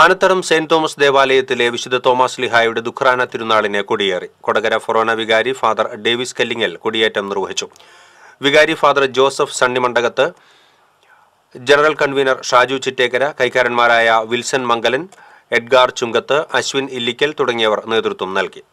ആനത്തറം saint Thomas ദേവാലയത്തിലെ വിശുദ്ധ Thomas ലിഹായുടെ ദുഃഖറാന തിരുനാളിന് കൊടിയേറി കൊടകര ഫൊറോന വികാരി ഫാദർ ഡേവിസ് കെല്ലിങ്ങൽ കൊടിയേറ്റം നിർവഹിച്ചു വികാരി father Joseph Sunnimandakath general convener Shaju Chittekkara കൈക്കാരന്മാരായ വിൽസൺ മംഗലൻ എഡ്ഗാർ ചുങ്കത്ത് അശ്വിൻ ഇല്ലിക്കൽ തുടങ്ങിയവർ നേതൃത്വം നൽകി